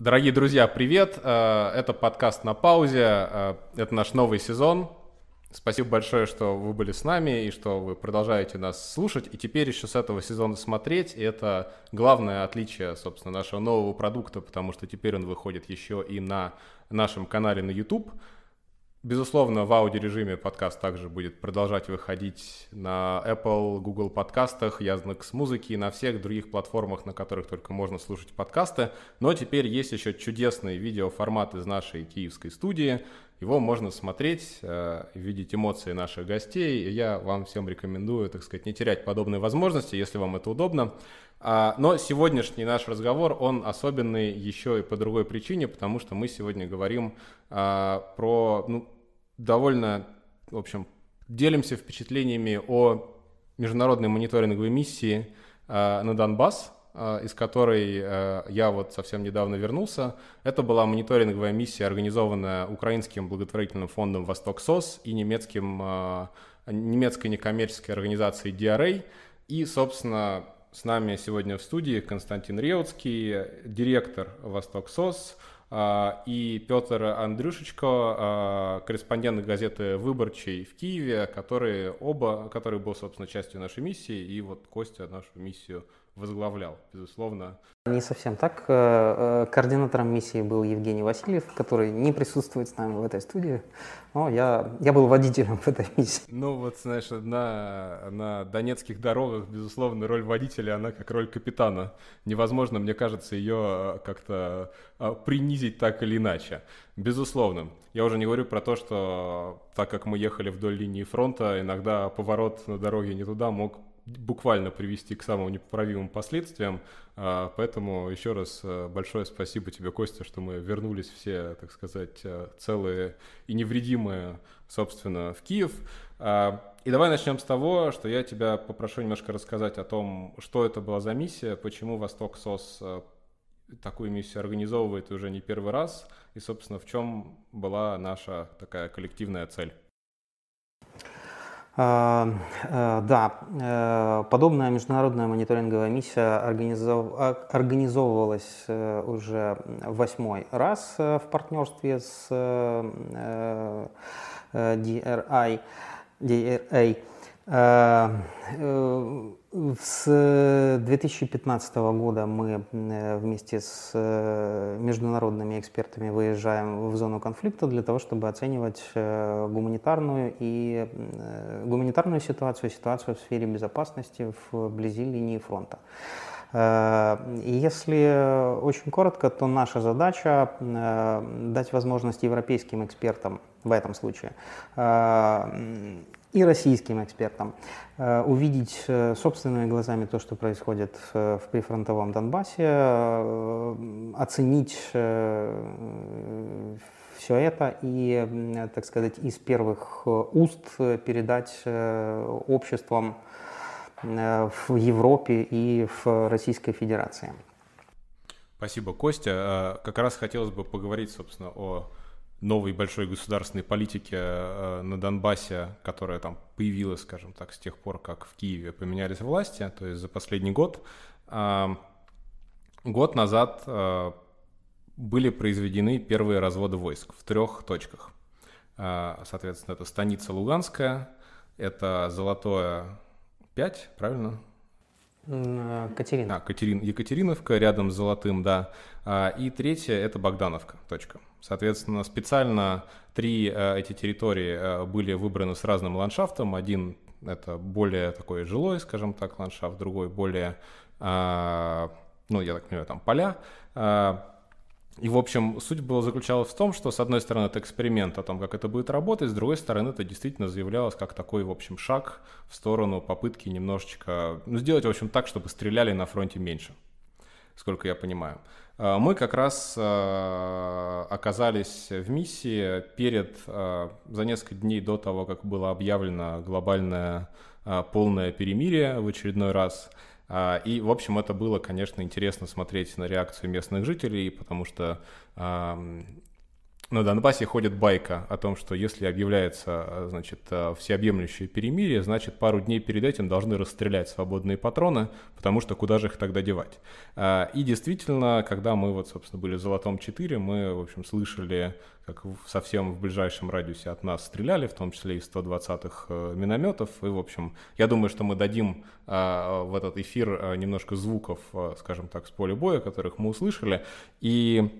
Дорогие друзья, привет! Э, это подкаст «На паузе». Э, это наш новый сезон. Спасибо большое, что вы были с нами и что вы продолжаете нас слушать. И теперь еще с этого сезона смотреть. И это главное отличие, собственно, нашего нового продукта, потому что теперь он выходит еще и на нашем канале на YouTube – Безусловно, в аудиорежиме подкаст также будет продолжать выходить на Apple, Google подкастах, Яндекс музыки и на всех других платформах, на которых только можно слушать подкасты. Но теперь есть еще чудесные видеоформаты из нашей киевской студии, его можно смотреть, э, видеть эмоции наших гостей. я вам всем рекомендую, так сказать, не терять подобные возможности, если вам это удобно. А, но сегодняшний наш разговор, он особенный еще и по другой причине, потому что мы сегодня говорим э, про ну, довольно, в общем, делимся впечатлениями о международной мониторинговой миссии э, на Донбасс – Э, из которой э, я вот совсем недавно вернулся. Это была мониторинговая миссия, организованная Украинским благотворительным фондом «Восток СОС» и немецким, э, немецкой некоммерческой организацией DRA. И, собственно, с нами сегодня в студии Константин Реутский, директор «Восток СОС», и Петр Андрюшечко, корреспондент газеты «Выборчий» в Киеве, которые оба, который был, собственно, частью нашей миссии, и вот Костя нашу миссию возглавлял, безусловно. Не совсем так. Э, э, координатором миссии был Евгений Васильев, который не присутствует с нами в этой студии, но я, я был водителем в этой миссии. Ну вот, знаешь, на, на донецких дорогах, безусловно, роль водителя, она как роль капитана. Невозможно, мне кажется, ее э, как-то принизить так или иначе. Безусловно. Я уже не говорю про то, что так как мы ехали вдоль линии фронта, иногда поворот на дороге не туда мог буквально привести к самым непоправимым последствиям. А, поэтому еще раз э, большое спасибо тебе, Костя, что мы вернулись все, так сказать, э, целые и невредимые, собственно, в Киев. А, и давай начнем с того, что я тебя попрошу немножко рассказать о том, что это была за миссия, почему Восток СОС э, такую миссию организовывает уже не первый раз, и, собственно, в чем была наша такая коллективная цель. А, э, да, э, подобная международная мониторинговая миссия а, организовывалась э, уже восьмой раз в партнерстве с DRI. DRA. Э, э, с 2015 года мы э, вместе с международными экспертами выезжаем в зону конфликта для того, чтобы оценивать гуманитарную и гуманитарную ситуацию, ситуацию в сфере безопасности вблизи линии фронта. Если очень коротко, то наша задача дать возможность европейским экспертам в этом случае и российским экспертам, э, увидеть э, собственными глазами то, что происходит э, в прифронтовом Донбассе, оценить все это и, так сказать, из первых уст передать обществам в Европе и в Российской Федерации. Спасибо, Костя. Как раз хотелось бы поговорить, собственно, о новой большой государственной политики э, на Донбассе, которая там появилась, скажем так, с тех пор, как в Киеве поменялись власти, то есть за последний год, эм, год назад э, были произведены первые разводы войск в трех точках. Э, соответственно, это станица Луганская, это Золотое 5, правильно? Катерина. А, Катерин, Екатериновка рядом с Золотым, да. И третье — это Богдановка, точка. Соответственно, специально три э, эти территории э, были выбраны с разным ландшафтом. Один это более такой жилой, скажем так, ландшафт, другой более, э, ну, я так понимаю, там поля. И, в общем, суть была заключалась в том, что, с одной стороны, это эксперимент о том, как это будет работать, с другой стороны, это действительно заявлялось как такой, в общем, шаг в сторону попытки немножечко, ну, сделать, в общем, так, чтобы стреляли на фронте меньше сколько я понимаю. Э, мы как раз э, оказались в миссии перед, э, за несколько дней до того, как было объявлено глобальное полное перемирие в очередной раз. А, и, в общем, это было, конечно, интересно смотреть на реакцию местных жителей, потому что эм, на Донбассе ходит байка о том, что если объявляется э, значит, э, всеобъемлющее перемирие, значит пару дней перед этим должны расстрелять свободные патроны, потому что куда же их тогда девать. Э, и действительно, когда мы вот, собственно, были в Золотом 4, мы, в общем, слышали, как совсем в ближайшем радиусе от нас стреляли, в том числе и 120-х минометов. И, в общем, я думаю, что мы дадим в этот эфир немножко звуков, скажем так, с поля боя, которых мы услышали. И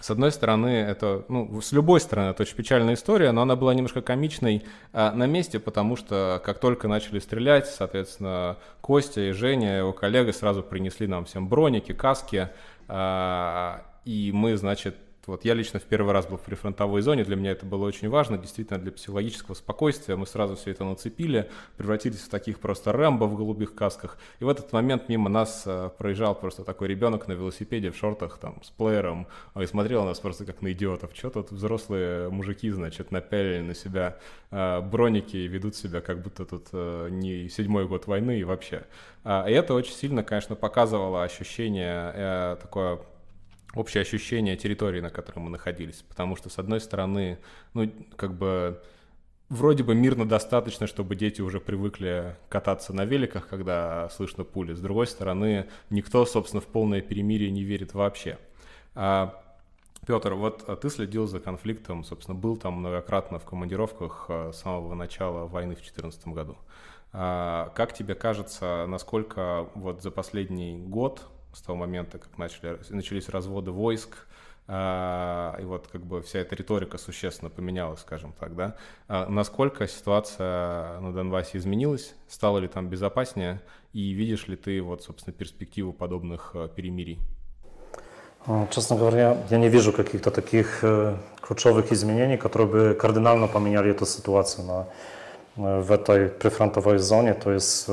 с одной стороны, это, ну, с любой стороны, это очень печальная история, но она была немножко комичной а, на месте, потому что как только начали стрелять, соответственно, Костя и Женя, его коллега, сразу принесли нам всем броники, каски, а, и мы, значит, вот я лично в первый раз был в прифронтовой зоне, для меня это было очень важно, действительно для психологического спокойствия. Мы сразу все это нацепили, превратились в таких просто Рэмбо в голубых касках. И в этот момент мимо нас э, проезжал просто такой ребенок на велосипеде в шортах там с плеером и смотрел на нас просто как на идиотов. Что тут взрослые мужики, значит, напялили на себя э, броники и ведут себя как будто тут э, не седьмой год войны и вообще. А, и это очень сильно, конечно, показывало ощущение такое общее ощущение территории, на которой мы находились. Потому что, с одной стороны, ну, как бы вроде бы мирно достаточно, чтобы дети уже привыкли кататься на великах, когда слышно пули. С другой стороны, никто, собственно, в полное перемирие не верит вообще. А, Петр, вот а ты следил за конфликтом, собственно, был там многократно в командировках а, с самого начала войны в 2014 году. А, как тебе кажется, насколько вот за последний год с того момента, как начали, начались разводы войск, а, и вот как бы вся эта риторика существенно поменялась, скажем так, да. А насколько ситуация на Донбассе изменилась, стало ли там безопаснее, и видишь ли ты вот, собственно, перспективу подобных э, перемирий? А, честно говоря, я не вижу каких-то таких э, ключевых изменений, которые бы кардинально поменяли эту ситуацию на в этой прифронтовой зоне, то есть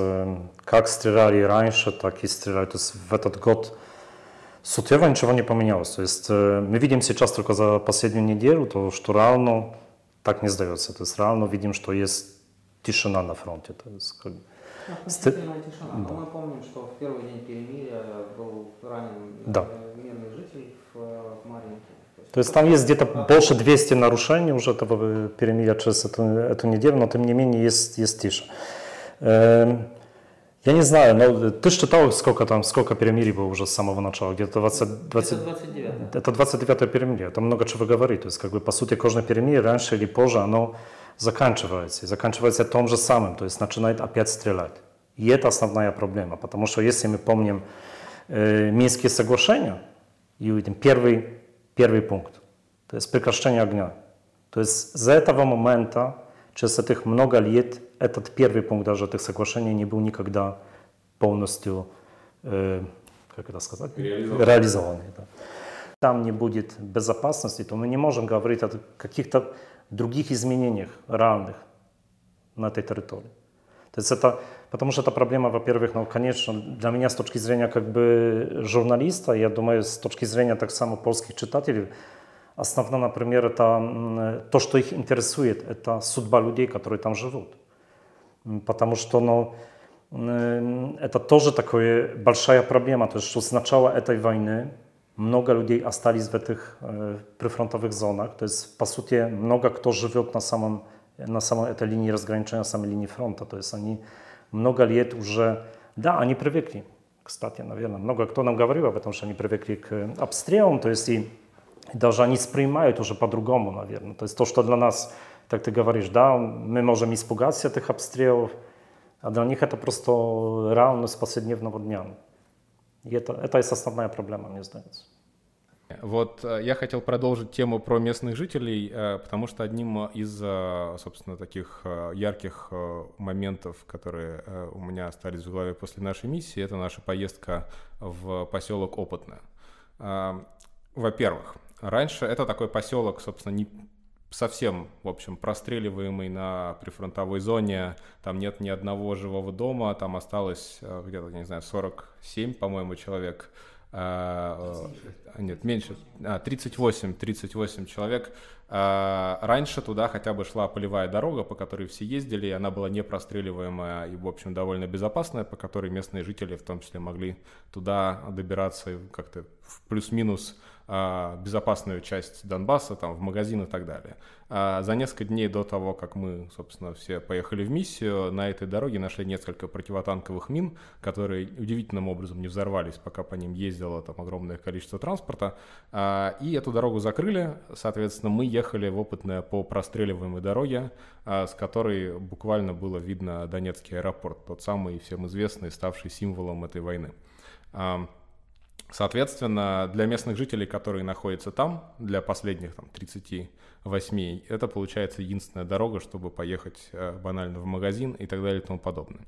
как стреляли раньше, так и стреляют. To jest w этот год сутево ничего не поменялось. То есть мы видим сейчас только за последнюю неделю, то, что реально так не сдается. То есть реально видим, что есть тишина на фронте. То есть, как... Ст... тишина. Да. Мы помним, что в первый день перемирия был ранен да. мирный житель в Мариинке. То есть там есть где-то больше 200 нарушений уже этого э, перемирия через эту, эту неделю, но тем не менее есть, есть тише. Эм, я не знаю, но э, ты считал, сколько там, сколько перемирий было уже с самого начала? Где-то 20, 20... Это 29 Это 29 перемирие, это много чего говорит. То есть, как бы, по сути, каждое перемирие раньше или позже, оно заканчивается. И заканчивается том же самым, то есть начинает опять стрелять. И это основная проблема, потому что если мы помним э, Минские соглашения, и увидим первый Первый пункт. То есть прекращение огня. То есть за этого момента, через этих много лет, этот первый пункт даже этих соглашений не был никогда полностью, э, как это сказать, реализован. да. Там не будет безопасности, то мы не можем говорить о каких-то других изменениях равных на этой территории. То есть это потому что эта проблема, во-первых, ну, конечно, для меня с точки зрения как бы журналиста, я думаю, с точки зрения так само польских читателей, основная, например, это то, что их интересует, это судьба людей, которые там живут. Потому что, ну, это тоже такая большая проблема, то есть, что с начала этой войны много людей остались в этих э, прифронтовых зонах, то есть, по сути, много кто живет на самом, на самой этой линии разграничения, на самой линии фронта, то есть они много лет уже, да, они привыкли. Кстати, наверное, много кто нам говорил об этом, что они привыкли к обстрелам, то есть и даже они сприймают уже по-другому, наверное. То есть то, что для нас, как ты говоришь, да, мы можем испугаться этих обстрелов, а для них это просто реальность повседневного дня. И это, это есть основная проблема, мне кажется. Вот э, я хотел продолжить тему про местных жителей, э, потому что одним э, из, собственно, таких ярких моментов, которые у меня остались в голове после нашей миссии, это наша поездка в поселок Опытное. Во-первых, раньше это такой поселок, собственно, не совсем, в общем, простреливаемый на прифронтовой зоне, там нет ни одного живого дома, там осталось где-то, не знаю, 47, по-моему, человек, а, э, нет, меньше, а, 38, 38 человек. А, раньше туда хотя бы шла полевая дорога, по которой все ездили, и она была непростреливаемая и, в общем, довольно безопасная, по которой местные жители в том числе могли туда добираться как-то в плюс-минус а, безопасную часть Донбасса, там, в магазин и так далее. А, за несколько дней до того, как мы, собственно, все поехали в миссию, на этой дороге нашли несколько противотанковых мин, которые удивительным образом не взорвались, пока по ним ездило там огромное количество транспорта. А, и эту дорогу закрыли, соответственно, мы ехали в опытное по простреливаемой дороге, с которой буквально было видно Донецкий аэропорт, тот самый всем известный, ставший символом этой войны. Соответственно, для местных жителей, которые находятся там, для последних там, 38, это получается единственная дорога, чтобы поехать э, банально в магазин и так далее и тому подобное.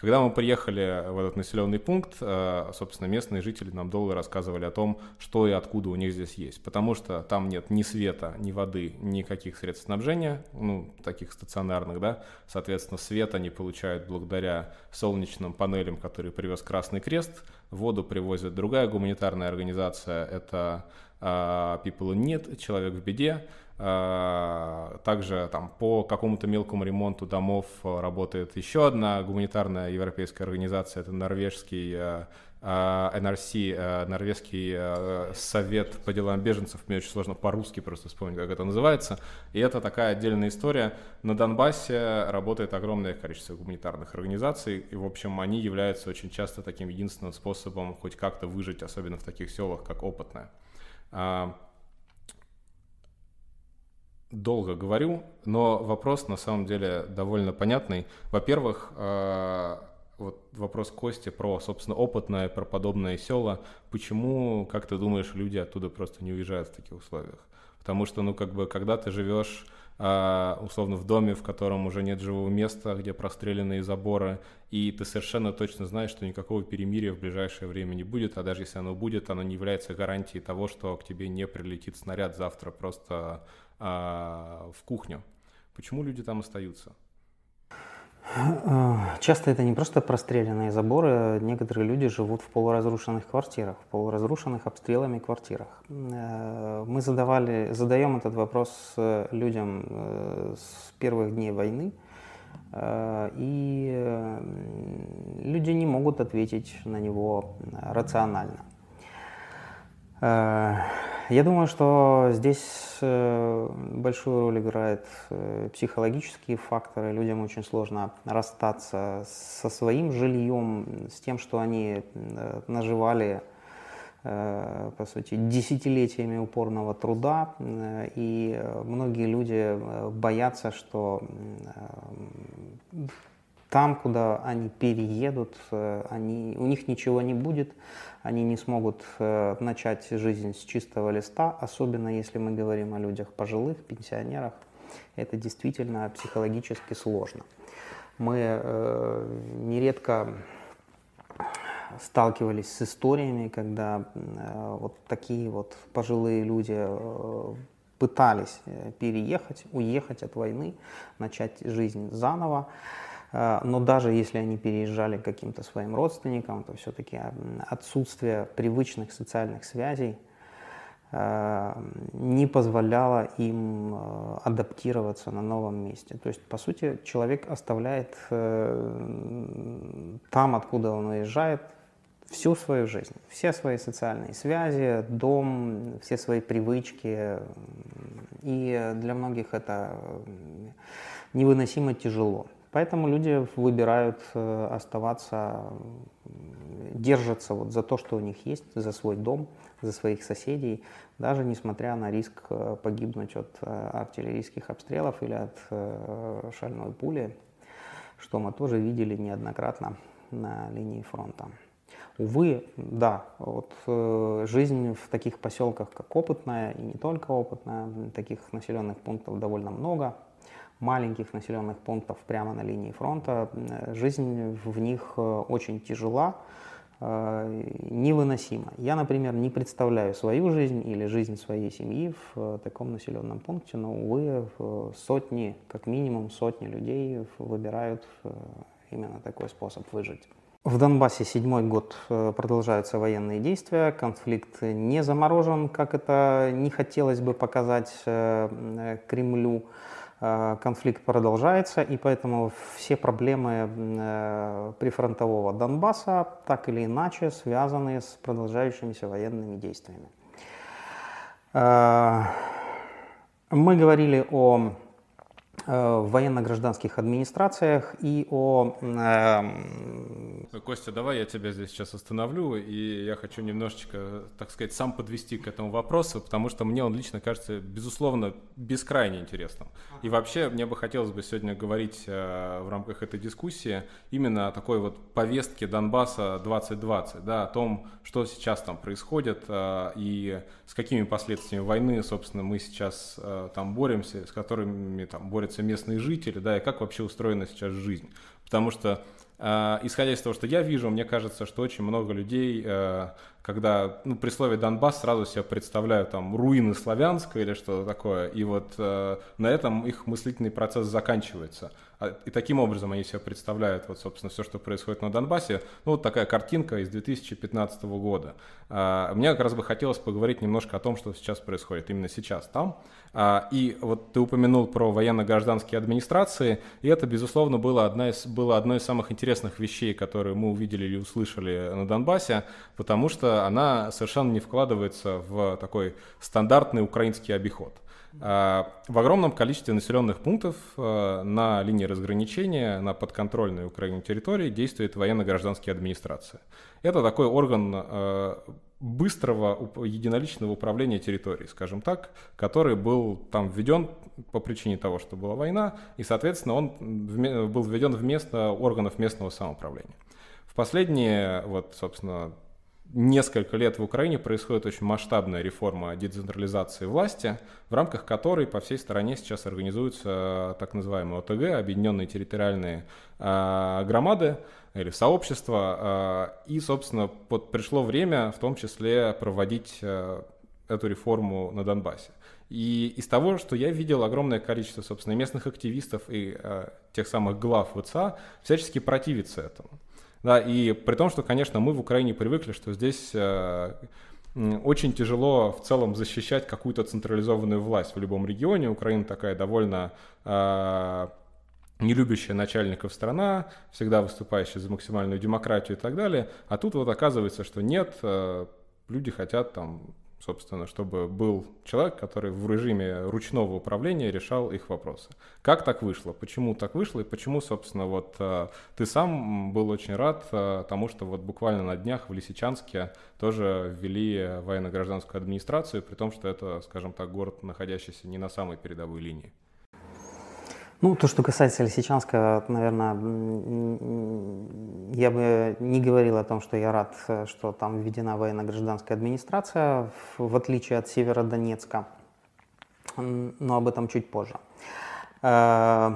Когда мы приехали в этот населенный пункт, э, собственно, местные жители нам долго рассказывали о том, что и откуда у них здесь есть. Потому что там нет ни света, ни воды, никаких средств снабжения, ну, таких стационарных, да. Соответственно, свет они получают благодаря солнечным панелям, которые привез Красный Крест. Воду привозит другая гуманитарная организация, это э, People in Need, «Человек в беде». А, также там по какому-то мелкому ремонту домов э, работает еще одна гуманитарная европейская организация, это норвежский NRC, э, а, э, Норвежский совет по делам беженцев, мне очень сложно по-русски просто вспомнить, как это называется. И это такая отдельная история. На Донбассе работает огромное количество гуманитарных организаций, и, в общем, они являются очень часто таким единственным способом хоть как-то выжить, особенно в таких селах, как опытное а, долго говорю, но вопрос на самом деле довольно понятный. Во-первых, э, вот вопрос Кости про, собственно, опытное, про подобное села. Почему, как ты думаешь, люди оттуда просто не уезжают в таких условиях? Потому что, ну, как бы, когда ты живешь а, условно в доме, в котором уже нет живого места, где простреленные заборы, и ты совершенно точно знаешь, что никакого перемирия в ближайшее время не будет, а даже если оно будет, оно не является гарантией того, что к тебе не прилетит снаряд завтра просто а, в кухню. Почему люди там остаются? А, часто это не просто простреленные заборы, некоторые люди живут в полуразрушенных квартирах, в полуразрушенных обстрелами квартирах. Э, мы задавали, задаем этот вопрос э, людям э, с первых дней войны, и люди не могут ответить на него рационально. Э, я думаю, что здесь э, большую роль играют э, психологические факторы. Людям очень сложно расстаться со своим жильем, с тем, что они наживали, по сути, десятилетиями упорного труда. И многие люди боятся, что там, куда они переедут, э, они, у них ничего не будет, они не смогут э, начать жизнь с чистого листа, особенно если мы говорим о людях пожилых, пенсионерах. Это действительно психологически сложно. Мы э, нередко сталкивались с историями, когда э, вот такие вот пожилые люди э, пытались э, переехать, уехать от войны, начать жизнь заново. А, но даже если они переезжали к каким-то своим родственникам, то все-таки отсутствие привычных социальных связей а, не позволяло им э, адаптироваться на новом месте. То есть, по сути, человек оставляет э, там, откуда он уезжает, всю свою жизнь, все свои социальные связи, дом, все свои привычки. И для многих это невыносимо тяжело. Поэтому люди выбирают э, оставаться, держатся вот за то, что у них есть, за свой дом, за своих соседей, даже несмотря на риск э, погибнуть от э, артиллерийских обстрелов или от шальной пули, что мы тоже видели неоднократно на линии фронта. Увы, да, вот жизнь в таких поселках, как Опытная, и не только Опытная, таких населенных пунктов довольно много – маленьких населенных пунктов прямо на линии фронта, э, жизнь в них э, очень тяжела, э, невыносима. Я, например, не представляю свою жизнь или жизнь своей семьи в таком населенном пункте, но, увы, сотни, как минимум сотни людей выбирают именно такой способ выжить. В Донбассе седьмой год продолжаются военные действия, конфликт не заморожен, как это не хотелось бы показать Кремлю. Э, конфликт продолжается, и поэтому все проблемы э, прифронтового Донбасса так или иначе связаны с продолжающимися военными действиями. Э, мы говорили о Э, в военно-гражданских администрациях и о... Э... Костя, давай я тебя здесь сейчас остановлю, и я хочу немножечко, так сказать, сам подвести к этому вопросу, потому что мне он лично кажется, безусловно, бескрайне интересным. И вообще мне бы хотелось бы сегодня говорить э, в рамках этой дискуссии именно о такой вот повестке Донбасса 2020, да, о том, что сейчас там происходит э, и с какими последствиями войны, собственно, мы сейчас там боремся, с которыми там борется становятся местные жители, да, и как вообще устроена сейчас жизнь. Потому что, э, исходя из того, что я вижу, мне кажется, что очень много людей э, когда ну, при слове Донбасс сразу себе представляю там руины Славянска или что-то такое, и вот э, на этом их мыслительный процесс заканчивается. А, и таким образом они себе представляют, вот, собственно, все, что происходит на Донбассе. Ну, вот такая картинка из 2015 года. А, мне как раз бы хотелось поговорить немножко о том, что сейчас происходит, именно сейчас там. А, и вот ты упомянул про военно-гражданские администрации, и это, безусловно, было, одна из, было одной из самых интересных вещей, которые мы увидели или услышали на Донбассе, потому что она совершенно не вкладывается в такой стандартный украинский обиход. А, в огромном количестве населенных пунктов а, на линии разграничения, на подконтрольной Украине территории действует военно-гражданская администрация. Это такой орган а, быстрого единоличного управления территорией, скажем так, который был там введен по причине того, что была война, и, соответственно, он был введен вместо органов местного самоуправления. В последние, вот, собственно, несколько лет в Украине происходит очень масштабная реформа децентрализации власти, в рамках которой по всей стране сейчас организуются э, так называемые ОТГ, объединенные территориальные э, громады или сообщества. Э, и, собственно, вот пришло время в том числе проводить эту реформу на Донбассе. И из того, что я видел огромное количество, собственно, местных активистов и э, тех самых глав ВЦА всячески противится этому. Да, и при том, что, конечно, мы в Украине привыкли, что здесь э, очень тяжело в целом защищать какую-то централизованную власть в любом регионе. Украина такая довольно э, не любящая начальников страна, всегда выступающая за максимальную демократию и так далее. А тут вот оказывается, что нет, э, люди хотят там собственно, чтобы был человек, который в режиме ручного управления решал их вопросы. Как так вышло? Почему так вышло? И почему, собственно, вот э, ты сам был очень рад э, тому, что вот буквально на днях в Лисичанске тоже ввели военно-гражданскую администрацию, при том, что это, скажем так, город, находящийся не на самой передовой линии. Ну, то, что касается Лисичанска, наверное, я бы не говорил о том, что я рад, э, что там введена военно-гражданская администрация, в отличие от Северодонецка, но об этом чуть позже. Э,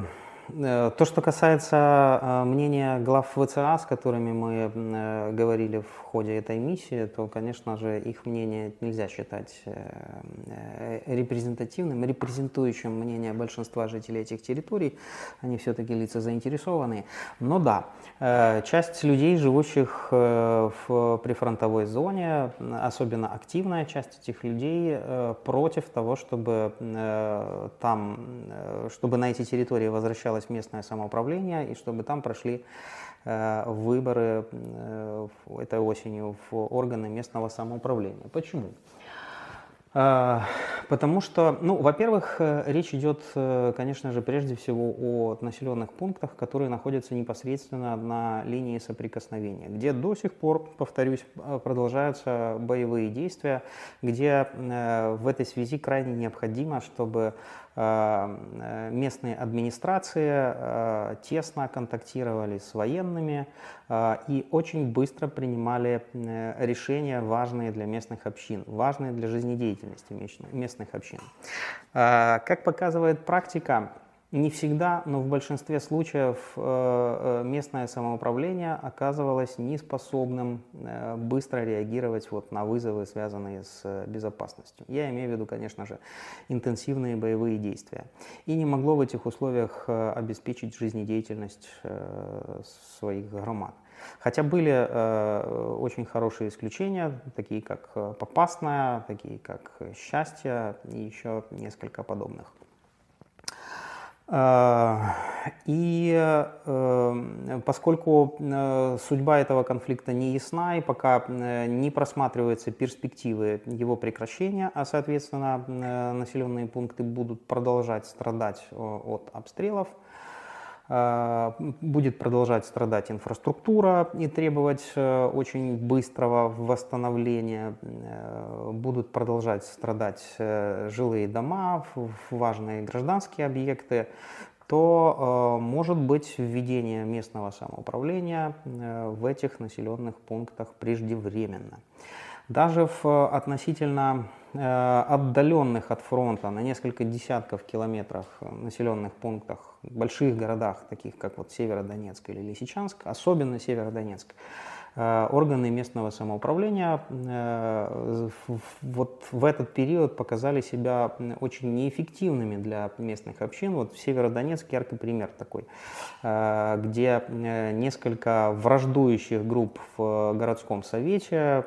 Э, то, что касается э, мнения глав ВЦА, с которыми мы э, говорили в ходе этой миссии, то, конечно же, их мнение нельзя считать репрезентативным, репрезентующим мнение большинства жителей этих территорий. Они все-таки лица заинтересованные. Но да, часть людей, живущих в прифронтовой зоне, особенно активная часть этих людей, против того, чтобы там, чтобы на эти территории возвращалась состоялось местное самоуправление, и чтобы там прошли э, выборы э, этой осенью в органы местного самоуправления. Почему? Э, потому что, ну, во-первых, речь идет, конечно же, прежде всего о населенных пунктах, которые находятся непосредственно на линии соприкосновения, где до сих пор, повторюсь, продолжаются боевые действия, где в этой связи крайне необходимо, чтобы Э, местные администрации э, тесно контактировали с военными э, и очень быстро принимали решения, важные для местных общин, важные для жизнедеятельности местных общин. Как показывает практика, не всегда, но в большинстве случаев э, э, местное самоуправление оказывалось неспособным э, быстро реагировать вот на вызовы, связанные с безопасностью. Я имею в виду, конечно же, интенсивные боевые действия. И не могло в этих условиях обеспечить жизнедеятельность своих громад. Хотя были очень хорошие исключения, такие как Попасная, такие как Счастье и еще несколько подобных. А, и э, поскольку э, судьба этого конфликта не ясна и пока э, не просматриваются перспективы его прекращения, а соответственно населенные пункты будут продолжать страдать от обстрелов, а, будет продолжать страдать инфраструктура и требовать э, очень быстрого восстановления, э, будут продолжать страдать э, жилые дома, важные гражданские объекты, то может быть введение местного самоуправления в этих населенных пунктах преждевременно. Даже в э, относительно э, отдаленных от фронта, на несколько десятков километров э, населенных пунктах, больших городах, таких как вот Северодонецк или Лисичанск, особенно Северодонецк, Э, органы местного самоуправления э, вот в этот период показали себя очень неэффективными для местных общин. Вот в Северодонецке яркий пример такой, э, где несколько враждующих групп в городском совете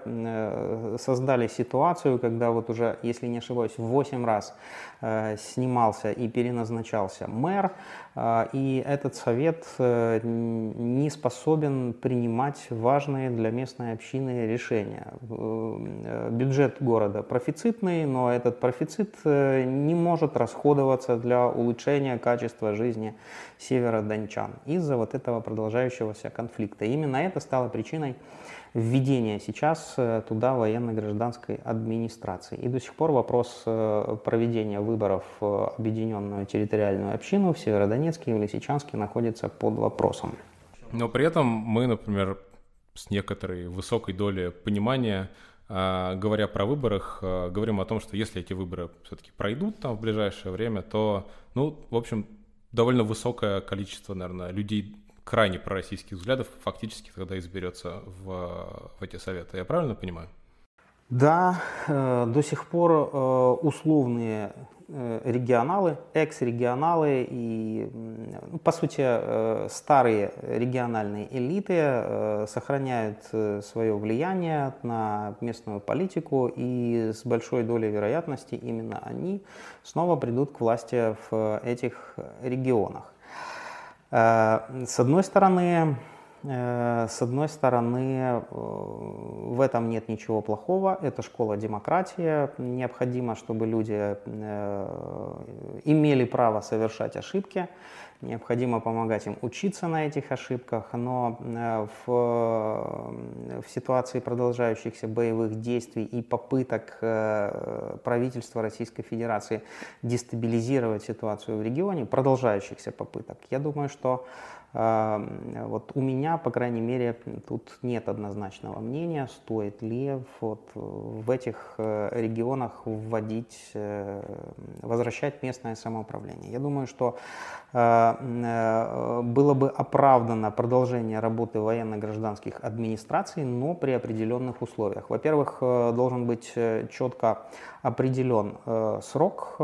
создали ситуацию, когда вот уже, если не ошибаюсь, в 8 раз Э, снимался и переназначался мэр, э, и этот совет э, не способен принимать важные для местной общины решения. Бюджет города профицитный, но этот профицит не может расходоваться для улучшения качества жизни севера дончан из-за вот этого продолжающегося конфликта. И именно это стало причиной введения сейчас э, туда военно-гражданской администрации. И до сих пор вопрос э, проведения выборов в объединенную территориальную общину в Северодонецке и в Лисичанске находится под вопросом. Но при этом мы, например, с некоторой высокой долей понимания э, говоря про выборах, говорим о том, что если эти выборы все-таки пройдут там в ближайшее время, то, ну, в общем, довольно высокое количество, наверное, людей крайне пророссийских взглядов фактически тогда изберется в, в эти советы. Я правильно понимаю? Да, э, до сих пор э, условные Э, регионалы, экс-регионалы и, ну, по сути, э, старые региональные элиты э, сохраняют свое влияние на местную политику, и с большой долей вероятности именно они снова придут к власти в этих регионах. С одной стороны, Э, с одной стороны, э, в этом нет ничего плохого. Это школа демократии. Необходимо, чтобы люди э, имели право совершать ошибки. Необходимо помогать им учиться на этих ошибках. Но в, в ситуации продолжающихся боевых действий и попыток правительства Российской Федерации дестабилизировать ситуацию в регионе, продолжающихся попыток, я думаю, что вот у меня, по крайней мере, тут нет однозначного мнения, стоит ли вот в этих э, регионах вводить, э, возвращать местное самоуправление. Я думаю, что э, было бы оправдано продолжение работы военно-гражданских администраций, но при определенных условиях. Во-первых, должен быть четко определен срок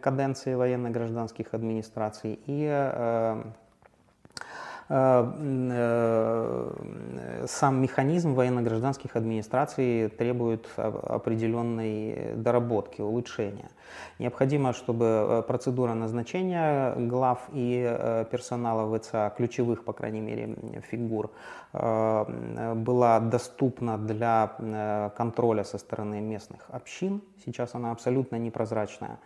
каденции военно-гражданских администраций и Э, э, сам механизм военно-гражданских администраций требует определенной доработки, улучшения. Необходимо, чтобы э, процедура назначения глав и персонала ВЦА, ключевых, по крайней мере, фигур, была доступна для контроля со стороны местных общин. Сейчас она абсолютно непрозрачная.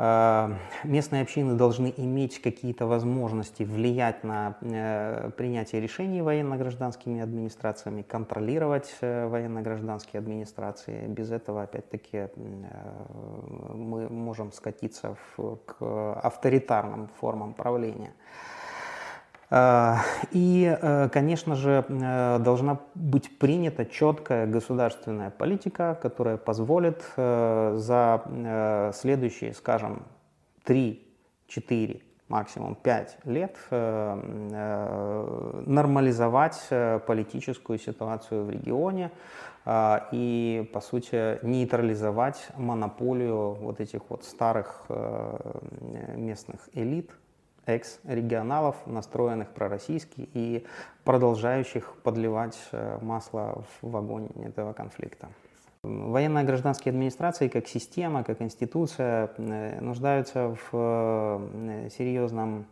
Э, местные общины должны иметь какие-то возможности влиять на э, принятие решений военно-гражданскими администрациями, контролировать э, военно-гражданские администрации. Без этого, опять-таки, мы можем скатиться в, к авторитарным формам правления. А, и, э, конечно же, э, должна быть принята четкая государственная политика, которая позволит э, за следующие, скажем, 3, 4, максимум 5 лет нормализовать политическую ситуацию в регионе а, и, по сути, нейтрализовать монополию вот этих вот старых местных элит экс-регионалов, настроенных пророссийски и продолжающих подливать э, масло в огонь этого конфликта. Военная гражданские администрации как система, как институция э, нуждаются в э, серьезном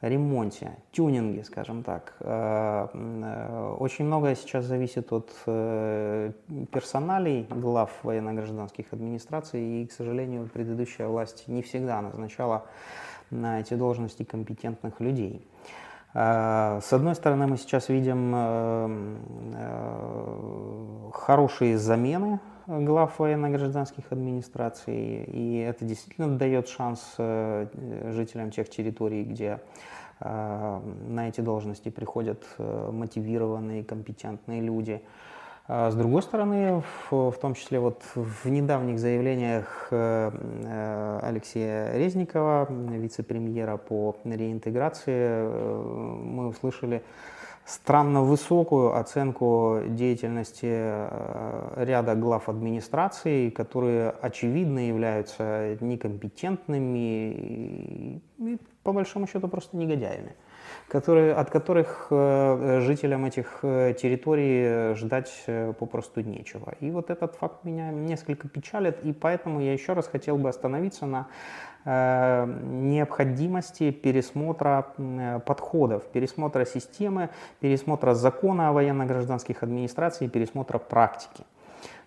ремонте, тюнинге, скажем так. Очень многое сейчас зависит от персоналей глав военно-гражданских администраций, и, к сожалению, предыдущая власть не всегда назначала на эти должности компетентных людей. А, с одной стороны, мы сейчас видим э, э, хорошие замены глав военно-гражданских администраций, и это действительно дает шанс э, жителям тех территорий, где на эти должности приходят мотивированные, компетентные люди. А с другой стороны, в, в том числе вот в недавних заявлениях э, э, Алексея Резникова, вице-премьера по реинтеграции, э, мы услышали странно высокую оценку деятельности ряда глав администрации, которые очевидно являются некомпетентными и, по большому счету, просто негодяями которые, от которых э, жителям этих э, территорий э, ждать попросту нечего. И вот этот факт меня несколько печалит, и поэтому я еще раз хотел бы остановиться на необходимости пересмотра подходов, пересмотра системы, пересмотра закона о военно-гражданских администрации, пересмотра практики.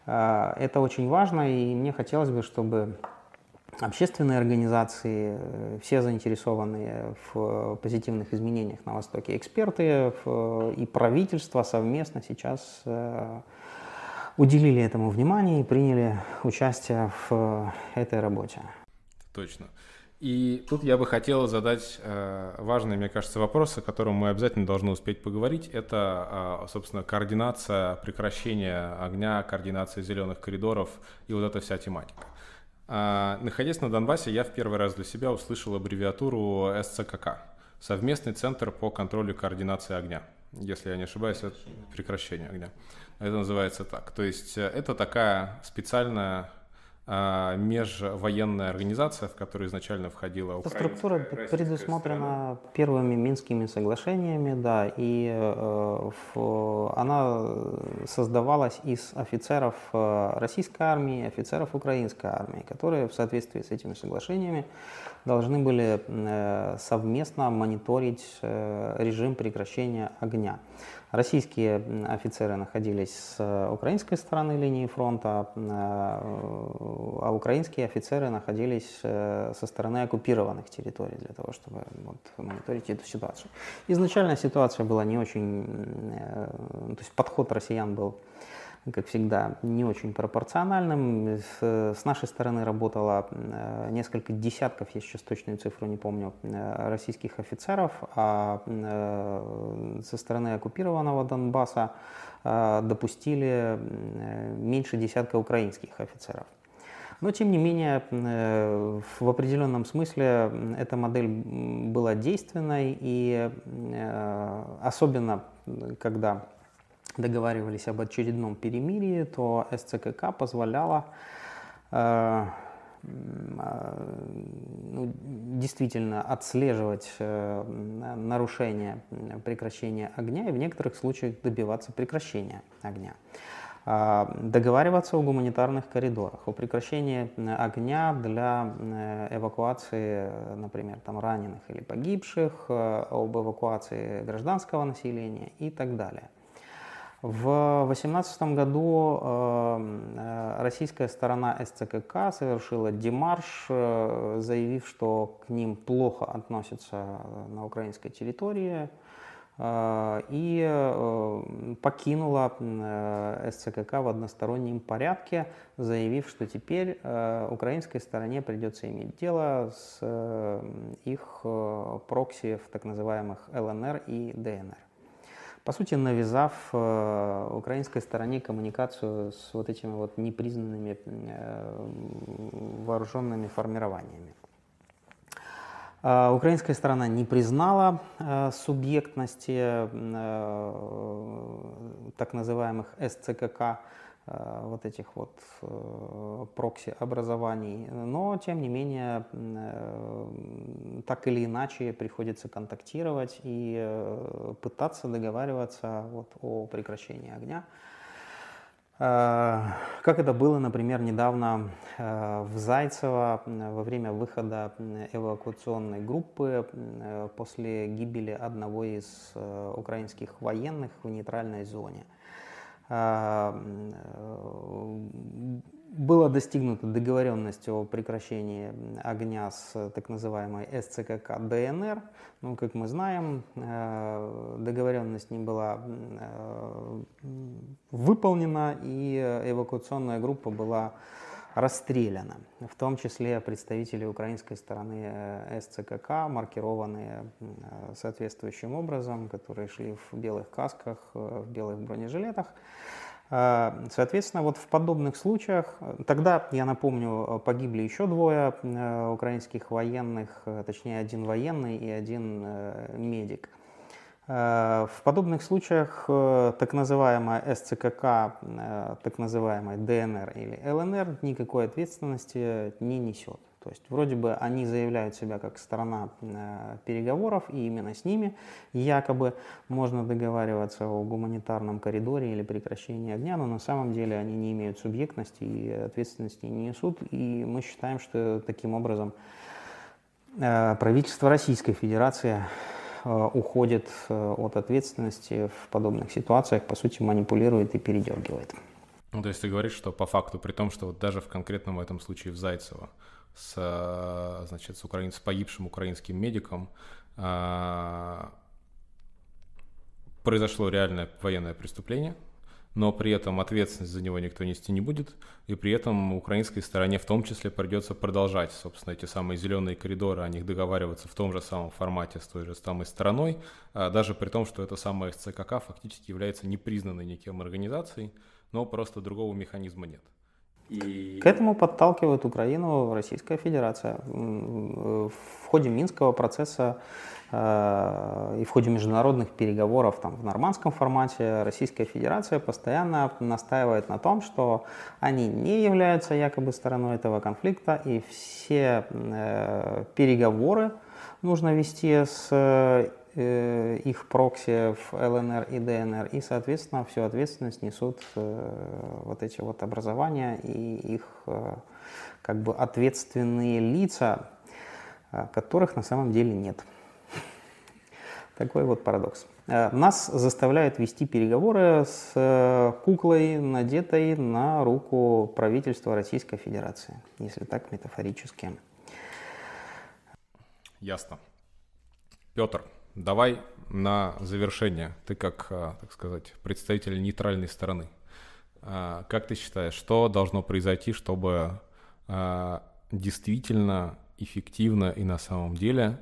Это очень важно, и мне хотелось бы, чтобы общественные организации, э, все заинтересованные в э, позитивных изменениях на Востоке, эксперты э, и правительство совместно сейчас уделили этому внимание и приняли участие в этой работе. Точно. И тут я бы хотел задать важный, мне кажется, вопрос, о котором мы обязательно должны успеть поговорить. Это, а, собственно, координация прекращения огня, координация зеленых коридоров и вот эта вся тематика. А, находясь на Донбассе, я в первый раз для себя услышал аббревиатуру СЦКК – Совместный центр по контролю и координации огня. Если я не ошибаюсь, это прекращение огня. Это называется так. То есть э, это такая специальная а, межвоенная организация, в которую изначально входила Эта структура предусмотрена страна. первыми Минскими соглашениями, да, и э, в, она создавалась из офицеров э, российской армии, офицеров украинской армии, которые в соответствии с этими соглашениями должны были э, совместно мониторить э, режим прекращения огня. Российские офицеры находились с э, украинской стороны линии фронта, э, а украинские офицеры находились э, со стороны оккупированных территорий для того, чтобы вот, мониторить эту ситуацию. Изначально ситуация была не очень... Ну, то есть подход россиян был как всегда, не очень пропорциональным. С, с нашей стороны работало э, несколько десятков, я сейчас точную цифру не помню, э, российских офицеров, а э, со стороны оккупированного Донбасса допустили меньше десятка украинских офицеров. Но, тем не менее, в определенном смысле эта модель была действенной, и особенно когда договаривались об очередном перемирии, то СЦКК позволяла э, э ну, действительно отслеживать э, нарушение прекращения огня и в некоторых случаях добиваться прекращения огня. Э, договариваться о гуманитарных коридорах, о прекращении огня для э, эвакуации, например, там, раненых или погибших, об эвакуации гражданского населения и так далее – в 2018 году эм, э, российская сторона СЦКК совершила демарш, э, заявив, что к ним плохо относятся э, на украинской территории и покинула СЦКК в одностороннем порядке, заявив, что теперь украинской стороне придется иметь дело с их прокси в так называемых ЛНР и ДНР по сути, навязав э, украинской стороне коммуникацию с вот этими вот непризнанными э, вооруженными формированиями. Э, украинская сторона не признала э, субъектности э, так называемых СЦКК, Э, вот этих вот э, прокси-образований. Но, тем не менее, э, так или иначе приходится контактировать и пытаться договариваться вот о прекращении огня. Как это было, например, недавно в Зайцево во время выхода эвакуационной группы после гибели одного из украинских военных в нейтральной зоне. Эм, э, была достигнута договоренность о прекращении огня с так называемой СЦКК ДНР. Ну, как мы знаем, э, договоренность не была э, выполнена, и эвакуационная группа была расстреляно, в том числе представители украинской стороны э, СЦКК, маркированные э, соответствующим образом, которые шли в белых касках, э, в белых бронежилетах. Соответственно, вот в подобных случаях, тогда, я напомню, погибли еще двое украинских военных, точнее один военный и один медик – Э, в подобных случаях э, так называемая СЦКК, э, так называемая ДНР или ЛНР никакой ответственности не несет. То есть вроде бы они заявляют себя как сторона переговоров, и именно с ними якобы можно договариваться о гуманитарном коридоре или прекращении огня, но на самом деле они не имеют субъектности и ответственности не несут. И мы считаем, что таким образом правительство Российской Федерации Э, уходит э, от ответственности в подобных ситуациях, по сути, манипулирует и передергивает. Ну, то есть ты говоришь, что по факту, при том, что вот даже в конкретном этом случае в Зайцево с, э, значит, с, украин... с погибшим украинским медиком произошло реальное военное преступление – но при этом ответственность за него никто нести не будет, и при этом украинской стороне в том числе придется продолжать, собственно, эти самые зеленые коридоры, о них договариваться в том же самом формате с той же самой стороной, а даже при том, что эта самая СЦКК фактически является непризнанной никем организацией, но просто другого механизма нет. И... К этому подталкивает Украину Российская Федерация. В ходе Минского процесса э, и в ходе международных переговоров там, в нормандском формате Российская Федерация постоянно настаивает на том, что они не являются якобы стороной этого конфликта, и все э, переговоры нужно вести с э, Э, их прокси в ЛНР и ДНР, и, соответственно, всю ответственность несут э, вот эти вот образования и их э, как бы ответственные лица, которых на самом деле нет. Такой вот парадокс. Нас заставляют вести переговоры с куклой, надетой на руку правительства Российской Федерации, если так метафорически. Ясно. Петр, Давай на завершение. Ты как, а, так сказать, представитель нейтральной стороны. А, как ты считаешь, что должно произойти, чтобы а, действительно эффективно и на самом деле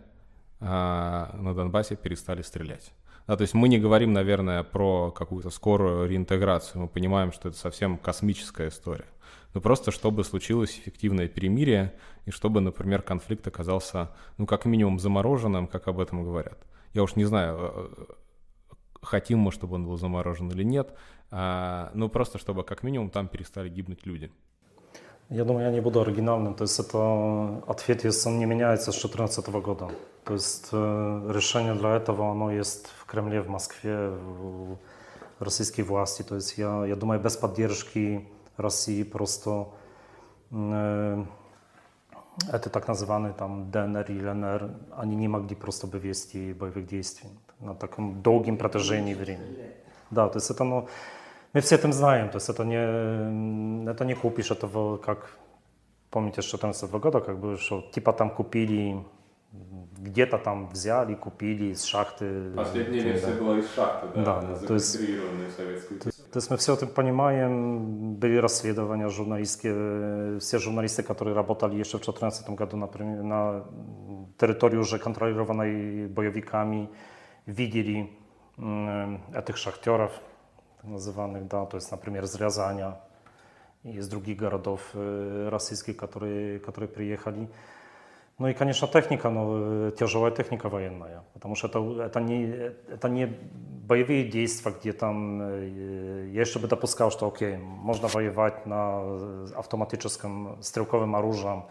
на Донбассе перестали стрелять? Да, то есть мы не говорим, наверное, про какую-то скорую реинтеграцию. Мы понимаем, что это совсем космическая история. Но просто чтобы случилось эффективное перемирие и чтобы, например, конфликт оказался, ну, как минимум замороженным, как об этом говорят. Я уж не знаю, э, хотим мы, чтобы он был заморожен или нет, а, но просто чтобы как минимум там перестали гибнуть люди. Я думаю, я не буду оригинальным. То есть это ответ, если он не меняется с 2014 года. То есть э, решение для этого, оно есть в Кремле, в Москве, в российской власти. То есть я, я думаю, без поддержки России просто э, а это так называемый там ДНР и ЛНР, они не могли просто бы вывести боевых действий на таком долгом протяжении времени. Да, то есть это, ну, мы все это знаем, то есть это не, это не купишь этого, как, помните, что там 14 года, как бы, что типа там купили где-то там взяли, купили из шахты. Последняя версия да. была из шахты, да, да, да. То есть, советскую то То есть мы все это понимаем. Были расследования журналистские. Все журналисты, которые работали еще в 2014 году, например, на территории уже контролированной боевиками, видели этих шахтеров, так называемых, да, то есть, например, из Рязаня и из других городов российских, которые, которые приехали. Ну и, конечно, техника, но тяжелая техника военная, потому что это, это, не, это не боевые действия, где там, я еще бы допускал, что окей, можно воевать на автоматическом стрелковым оружием,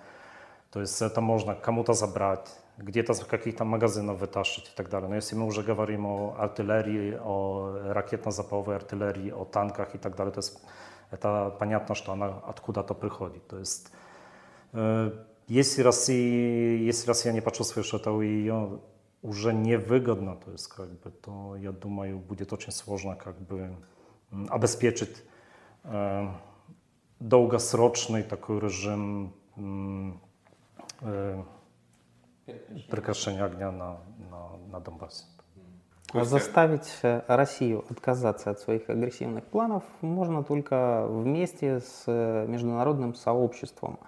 то есть это можно кому-то забрать, где-то с каких-то магазинов вытащить и так далее. Но если мы уже говорим о артиллерии, о ракетно-заповой артиллерии, о танках и так далее, то есть это понятно, что она откуда-то приходит. То есть Если Россия, если Россия не почувствует, что это ее уже невыгодно, то есть как бы, то я думаю, будет очень сложно как бы обеспечить э, долгосрочный такой режим э, прекращения огня на, на, на Донбассе. заставить Россию отказаться от своих агрессивных планов можно только вместе с международным сообществом.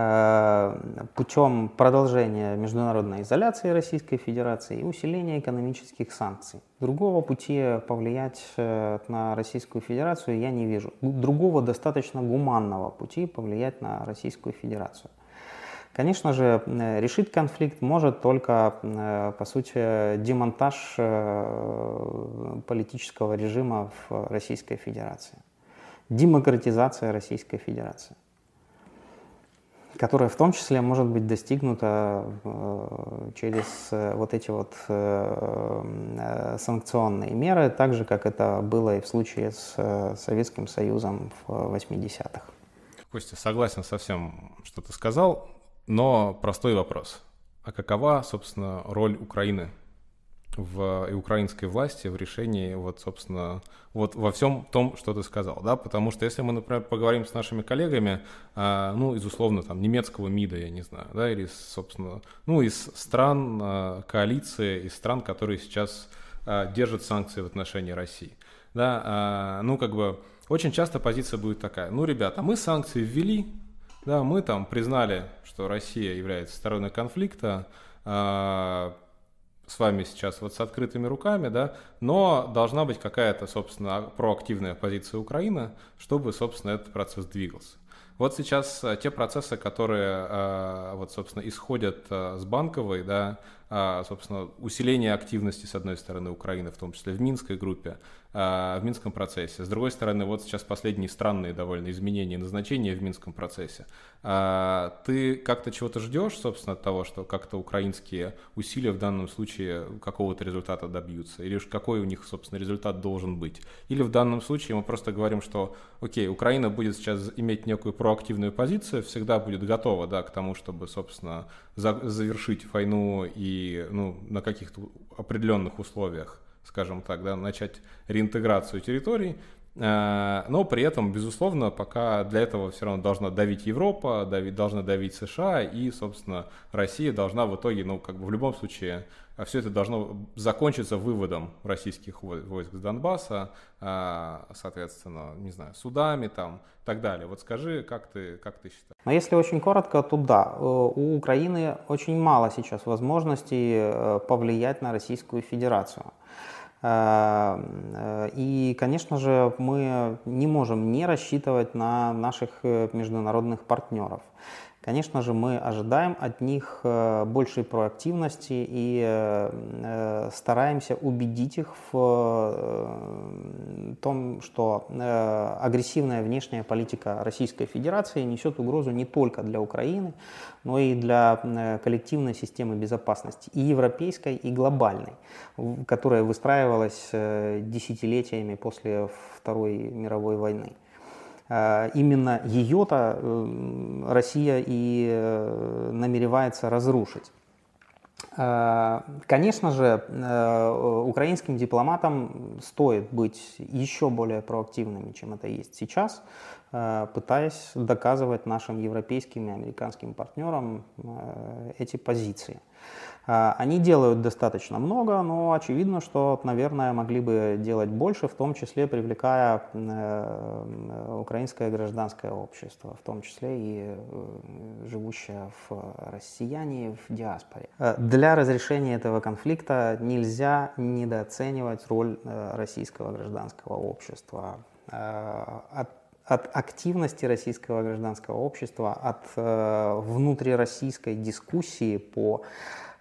Э, путем продолжения международной изоляции Российской Федерации и усиления экономических санкций. Другого пути повлиять э, на Российскую Федерацию я не вижу. Другого достаточно гуманного пути повлиять на Российскую Федерацию. Конечно же, э, решить конфликт может только, по сути, демонтаж политического режима в Российской Федерации, демократизация Российской Федерации которая в том числе может быть достигнута э, через э, вот эти вот э, санкционные меры, так же, как это было и в случае с Советским Союзом в 80-х. Костя, согласен со всем, что ты сказал, но простой вопрос. А какова, собственно, роль Украины в и украинской власти в решении вот, собственно, вот во всем том, что ты сказал, да, потому что если мы, например, поговорим с нашими коллегами, э, ну, из условно там немецкого МИДа, я не знаю, да, или, собственно, ну, из стран э, коалиции, из стран, которые сейчас э, держат санкции в отношении России, да, э, ну, как бы очень часто позиция будет такая, ну, ребята, мы санкции ввели, да, мы там признали, что Россия является стороной конфликта, э, с вами сейчас вот с открытыми руками, да, но должна быть какая-то, собственно, проактивная позиция Украины, чтобы, собственно, этот процесс двигался. Вот сейчас э, те процессы, которые, э, вот, собственно, исходят э, с банковой, да, а, собственно, усиление активности, с одной стороны, Украины, в том числе в Минской группе, Э, в Минском процессе. С другой стороны, вот сейчас последние странные довольно изменения назначения в Минском процессе. Э, ты как-то чего-то ждешь, собственно, от того, что как-то украинские усилия в данном случае какого-то результата добьются? Или уж какой у них, собственно, результат должен быть? Или в данном случае мы просто говорим, что, окей, Украина будет сейчас иметь некую проактивную позицию, всегда будет готова, да, к тому, чтобы, собственно, завершить войну и, ну, на каких-то определенных условиях – скажем так, да, начать реинтеграцию территорий, э, но при этом, безусловно, пока для этого все равно должна давить Европа, давить, должна давить США, и, собственно, Россия должна в итоге, ну, как бы в любом случае, э, все это должно закончиться выводом российских войск с Донбасса, э, соответственно, не знаю, судами там и так далее. Вот скажи, как ты, как ты считаешь? Но если очень коротко, то да, у Украины очень мало сейчас возможностей повлиять на Российскую Федерацию. А, э, и, конечно же, мы не можем не рассчитывать на наших э, международных партнеров конечно же, мы ожидаем от них э, большей проактивности и э, э, стараемся убедить их в том, что агрессивная внешняя политика Российской Федерации несет угрозу не только для Украины, но и для коллективной системы безопасности, и европейской, и глобальной, которая выстраивалась десятилетиями после Второй мировой войны. Э, именно ее-то э, Россия и э, намеревается разрушить. Конечно же, украинским дипломатам стоит быть еще более проактивными, чем это есть сейчас. Э, пытаясь доказывать нашим европейским и американским партнерам э, эти позиции. Э, они делают достаточно много, но очевидно, что, наверное, могли бы делать больше, в том числе привлекая украинское гражданское общество, в том числе и живущее в россияне, в диаспоре. Для разрешения этого конфликта нельзя недооценивать роль российского гражданского общества от от активности российского гражданского общества, от э, внутрироссийской дискуссии по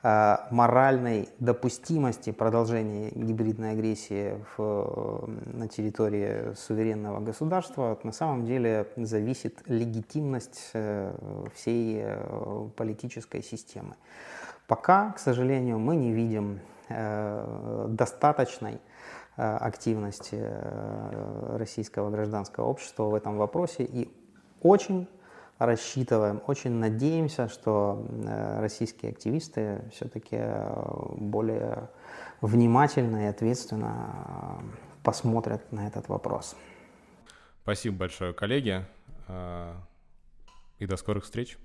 э, моральной допустимости продолжения гибридной агрессии в, э, на территории суверенного государства, на самом деле зависит легитимность э, всей э, политической системы. Пока, к сожалению, мы не видим э, достаточной Э, активность э, российского гражданского общества в этом вопросе и очень рассчитываем, очень надеемся, что э, российские активисты все-таки более внимательно и ответственно посмотрят на этот вопрос. Спасибо большое, коллеги, и до скорых встреч.